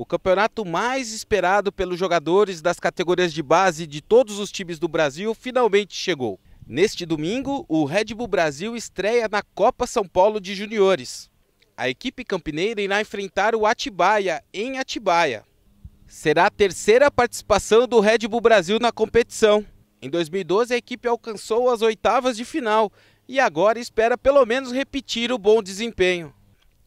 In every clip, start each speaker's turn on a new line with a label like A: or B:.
A: o campeonato mais esperado pelos jogadores das categorias de base de todos os times do Brasil finalmente chegou. Neste domingo, o Red Bull Brasil estreia na Copa São Paulo de Juniores. A equipe campineira irá enfrentar o Atibaia, em Atibaia. Será a terceira participação do Red Bull Brasil na competição. Em 2012, a equipe alcançou as oitavas de final e agora espera pelo menos repetir o bom desempenho.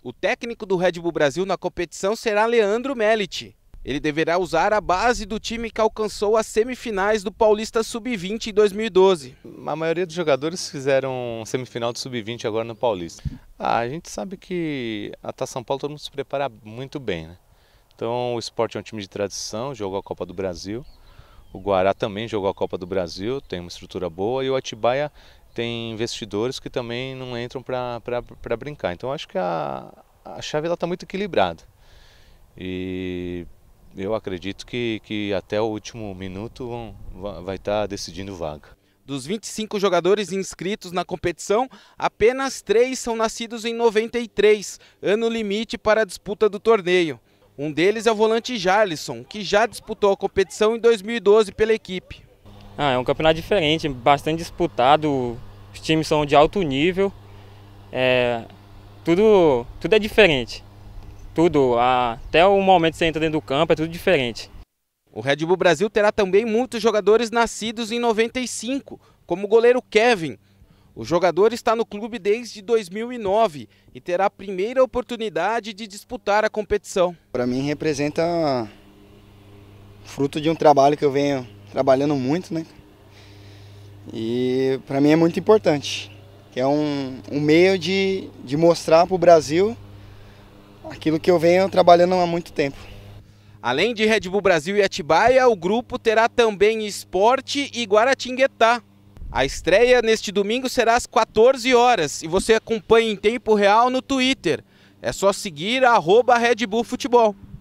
A: O técnico do Red Bull Brasil na competição será Leandro Melite. Ele deverá usar a base do time que alcançou as semifinais do Paulista Sub-20
B: em 2012. A maioria dos jogadores fizeram semifinal de Sub-20 agora no Paulista. Ah, a gente sabe que Taça São Paulo todo mundo se prepara muito bem, né? Então o esporte é um time de tradição, jogou a Copa do Brasil. O Guará também jogou a Copa do Brasil, tem uma estrutura boa. E o Atibaia tem investidores que também não entram para brincar. Então acho que a, a chave está muito equilibrada. E eu acredito que, que até o último minuto vão, vai estar tá decidindo vaga. Dos 25 jogadores inscritos na competição, apenas três são
A: nascidos em 93, ano limite para a disputa do torneio. Um deles é o
C: volante Jarlison, que já disputou a competição em 2012 pela equipe. Ah, é um campeonato diferente, bastante disputado, os times são de alto nível, é, tudo, tudo é diferente. Tudo, até o momento que você entra dentro do campo é tudo diferente. O Red Bull Brasil terá também muitos jogadores nascidos em
A: 95, como o goleiro Kevin. O jogador está no clube desde 2009 e terá a primeira oportunidade de disputar a competição.
D: Para mim representa fruto de um trabalho que eu venho trabalhando muito, né? E para mim é muito importante, que é um, um meio de, de mostrar para o Brasil aquilo que eu venho trabalhando há muito tempo.
A: Além de Red Bull Brasil e Atibaia, o grupo terá também Esporte e Guaratinguetá. A estreia neste domingo será às 14 horas e você acompanha em tempo real no Twitter. É só seguir @RedBullFutebol. arroba Red Bull Futebol.